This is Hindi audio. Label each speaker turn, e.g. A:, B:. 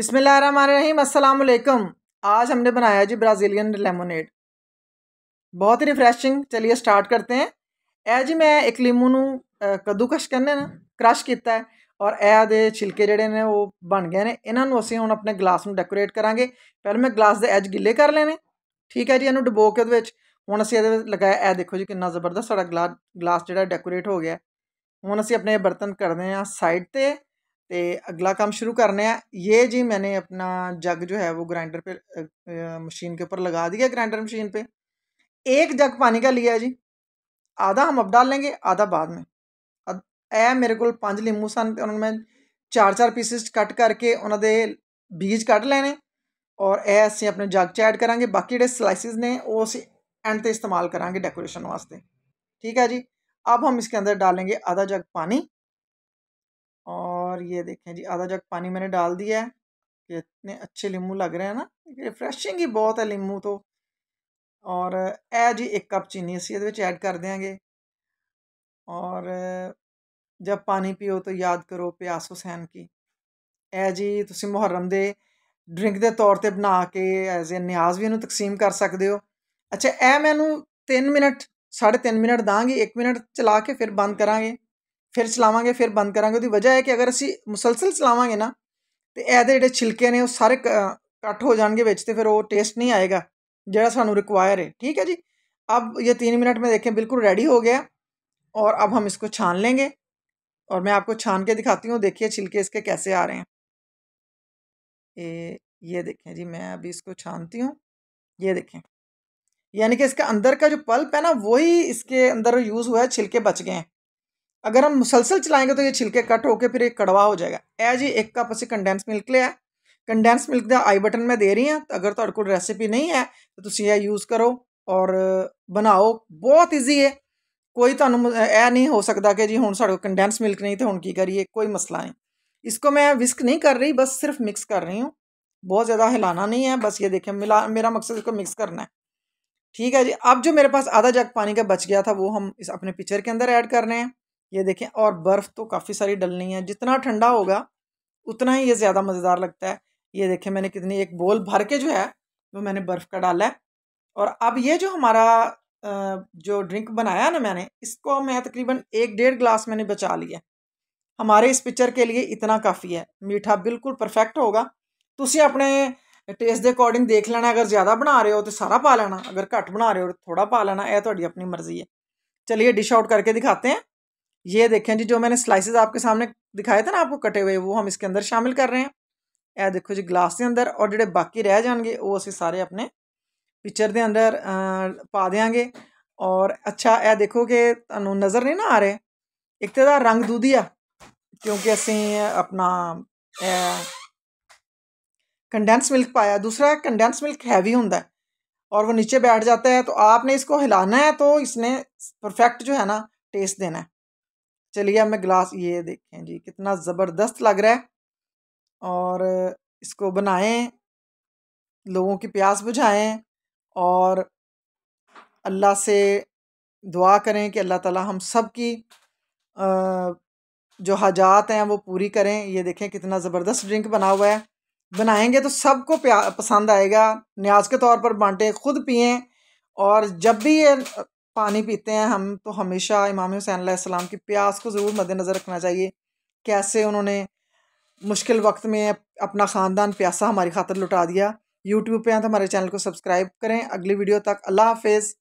A: बिसमीम असलकम आज हमने बनाया जी ब्राज़ीलियन लेमोनेड बहुत ही रिफ़्रेशिंग चलिए स्टार्ट करते हैं ए जी मैं एक लीमू ਨੂੰ कद्दूकश करने ना क्रश किया है ਔਰ ਇਹ ਦੇ ਛਿਲਕੇ ਜਿਹੜੇ ਨੇ ਉਹ ਬਣ ਗਏ ਨੇ ਇਹਨਾਂ ਨੂੰ ਅਸੀਂ ਹੁਣ ਆਪਣੇ ਗਲਾਸ ਨੂੰ ਡੈਕੋਰੇਟ ਕਰਾਂਗੇ ਪਹਿਲਾਂ ਮੈਂ ਗਲਾਸ ਦੇ ਐਜ ਗਿੱਲੇ ਕਰ ਲੈਣੇ ਠੀਕ ਹੈ ਜੀ ਇਹਨੂੰ ਡਬੋ ਕੇ ਉਹਦੇ ਵਿੱਚ ਹੁਣ ਅਸੀਂ ਇਹਦੇ ਵਿੱਚ ਲਗਾਇਆ ਇਹ ਦੇਖੋ ਜੀ ਕਿੰਨਾ ਜ਼ਬਰਦਸਤ ਸਾਡਾ ਗਲਾਸ ਗਲਾਸ ਜਿਹੜਾ ਡੈਕੋਰੇਟ ਹੋ ਗਿਆ ਹੁਣ ਅਸੀਂ ਆਪਣੇ ਬਰਤਨ ਕਰਦੇ ਹਾਂ ਸਾਈਡ ਤੇ तो अगला काम शुरू करने हैं ये जी मैंने अपना जग जो है वो ग्राइंडर पे मशीन के ऊपर लगा दिया ग्राइंडर मशीन पे एक जग पानी का लिया जी आधा हम अब डाल लेंगे आधा बाद में ए मेरे को पाँच लींबू सन तो उन्होंने मैं चार चार पीसिस कट करके उन्होंने बीज कट लेने और यह असं अपने जग च ऐड करा बाकी जो सलाइसिज़ ने एंड इस्तेमाल करा डेकोरेशन वास्ते ठीक है जी अब हम इसके अंदर डालेंगे आधा जग पानी और ये देखें जी आधा जग पानी मैंने डाल दिया है ये इतने अच्छे लींबू लग रहे हैं ना ਰਿਫਰੈਸ਼ਿੰਗ ਹੀ ਬਹੁਤ ਹੈ ਲੀਂਬੂ ਤੋਂ ਔਰ ਇਹ ਜੀ 1 ਕੱਪ ਚੀਨੀ ਅਸੀਂ ਇਹਦੇ ਵਿੱਚ ਐਡ ਕਰ ਦਿਆਂਗੇ ਔਰ ਜਦ ਪਾਣੀ ਪੀਓ ਤਾਂ ਯਾਦ ਕਰੋ ਪਿਆਸ ਹੁਸੈਨ ਕੀ ਇਹ ਜੀ ਤੁਸੀਂ ਮੁਹਰਮ ਦੇ ਡਰਿੰਕ ਦੇ ਤੌਰ ਤੇ ਬਣਾ ਕੇ ਐਜ਼ ਅ ਨਿਆਜ਼ ਵੀ ਇਹਨੂੰ ਤਕਸੀਮ ਕਰ ਸਕਦੇ ਹੋ ਅੱਛਾ ਇਹ ਮੈਨੂੰ 3 ਮਿੰਟ 3.5 ਮਿੰਟ ਦਾਂਗੀ 1 ਮਿੰਟ ਚਲਾ ਕੇ ਫਿਰ ਬੰਦ ਕਰਾਂਗੇ फिर चलावे फिर बंद करा वो तो वजह है कि अगर असी मुसलसल चलावे ना तो ਇਹਦੇ ਜਿਹੜੇ ने सारे ਉਹ ਸਾਰੇ हो जाएंगे बेच तो फिर वो टेस्ट नहीं आएगा जोड़ा सूँ रिक्वायर है ठीक है जी अब ये तीन मिनट में देखें बिल्कुल रेडी हो गया और अब हम इसको छान लेंगे और मैं आपको छान के दिखाती हूँ देखिए छिलके इसके कैसे आ रहे हैं ये ये देखें जी मैं अभी इसको छानती हूँ ये देखें यानी कि इसका अंदर का जो पल्प है ना वही इसके अंदर यूज़ हुआ है छिलके बच गए हैं अगर हम मुसलसल चलाएंगे तो ये छिलके कट होकर फिर एक कड़वा हो जाएगा ए जी एक कप असं कंडेंस मिल्क लिया कंडेंस मिल्क का आई बटन मैं दे रही तो अगर तो को रेसिपी नहीं है तो तुम यह यूज़ करो और बनाओ बहुत ईजी है कोई ਤੁਹਾਨੂੰ यह नहीं हो सकता कि जी हूँ साढ़े कंडेंस मिल्क नहीं तो हूँ की करिए कोई मसला नहीं इसको मैं विस्क नहीं कर रही बस सिर्फ मिक्स कर रही हूँ बहुत ज़्यादा हिलाना नहीं है बस ये देखें मिला मेरा मकसद इसको मिक्स करना है ठीक है जी अब जो मेरे पास आधा जग पानी का बच गया था वो हम इस अपने पिक्चर के अंदर ऐड कर रहे हैं ये देखें और बर्फ़ तो काफ़ी सारी डलनी है जितना ठंडा होगा उतना ही ये ज़्यादा मज़ेदार लगता है ये देखें मैंने कितनी एक बोल भर के जो है वो मैंने बर्फ़ का डाला है और अब ये जो हमारा जो ड्रिंक बनाया ना मैंने इसको मैं तकरीबन एक डेढ़ ग्लास मैंने बचा लिया हमारे इस पिक्चर के लिए इतना काफ़ी है मीठा बिल्कुल परफेक्ट होगा अपने टेस्ट के अकॉर्डिंग देख लेना अगर ज़्यादा बना रहे हो तो सारा पा लेना अगर घट बना रहे हो तो थोड़ा पा लेना यह तो अपनी मर्जी है चलिए डिश आउट करके दिखाते हैं ये देखें जी जो मैंने स्लाइसेस आपके सामने दिखाए थे ना आपको कटे हुए वो हम इसके अंदर शामिल कर रहे हैं यह देखो जी ग्लास के अंदर और जोड़े बाकी रह जाएंगे वो असं सारे अपने पिक्चर के अंदर पा देंगे और अच्छा यह देखो कि तू नजर नहीं ना आ रहे एक तो रंग दूधी आ क्योंकि असी अपना कंडेंस मिल्क पाया दूसरा कंडेंस मिल्क हैवी होता है और वो नीचे बैठ जाता है तो आपने इसको हिलाना है तो इसने परफेक्ट जो है ना टेस्ट देना है चलिए हमें ग्लास ये देखें जी कितना ज़बरदस्त लग रहा है और इसको बनाएं लोगों की प्यास बुझाएं और अल्लाह से दुआ करें कि अल्लाह ताला हम सब की जो हाजात हैं वो पूरी करें ये देखें कितना ज़बरदस्त ड्रिंक बना हुआ है बनाएंगे तो सबको प्या पसंद आएगा न्याज के तौर पर बांटें खुद पिएं और जब भी ये पानी पीते हैं हम तो हमेशा इमाम हुसैन सलाम की प्यास को ज़रूर मद्दनज़र रखना चाहिए कैसे उन्होंने मुश्किल वक्त में अपना ख़ानदान प्यासा हमारी खातर लुटा दिया यूट्यूब पे हैं तो हमारे चैनल को सब्सक्राइब करें अगली वीडियो तक अल्लाह हाफिज़